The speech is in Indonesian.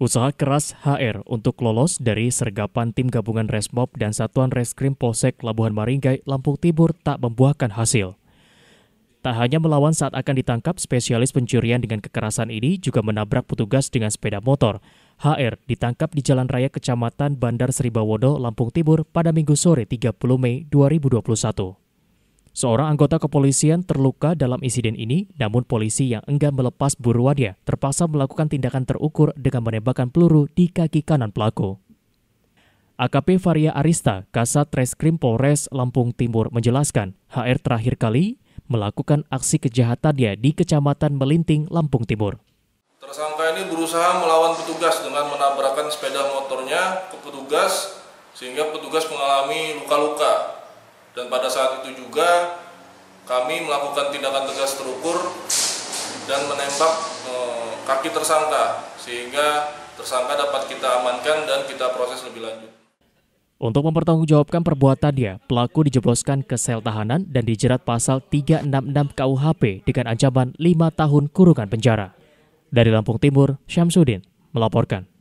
Usaha keras HR untuk lolos dari sergapan tim gabungan Resmob dan Satuan Reskrim Polsek Labuhan Maringgai, Lampung Timur tak membuahkan hasil. Tak hanya melawan saat akan ditangkap, spesialis pencurian dengan kekerasan ini juga menabrak petugas dengan sepeda motor. HR ditangkap di Jalan Raya Kecamatan Bandar Sribawodo Lampung Timur pada Minggu sore 30 Mei 2021. Seorang anggota kepolisian terluka dalam insiden ini, namun polisi yang enggan melepas buruannya terpaksa melakukan tindakan terukur dengan menembakkan peluru di kaki kanan pelaku. AKP Varia Arista, Kasat Reskrim Polres Lampung Timur menjelaskan, HR terakhir kali melakukan aksi kejahatannya di Kecamatan Melinting, Lampung Timur. Tersangka ini berusaha melawan petugas dengan menabrakkan sepeda motornya ke petugas sehingga petugas mengalami luka-luka dan pada saat itu juga kami melakukan tindakan tegas terukur dan menembak e, kaki tersangka sehingga tersangka dapat kita amankan dan kita proses lebih lanjut. Untuk mempertanggungjawabkan perbuatannya, pelaku dijebloskan ke sel tahanan dan dijerat pasal 366 KUHP dengan ancaman 5 tahun kurungan penjara. Dari Lampung Timur, Syamsuddin melaporkan.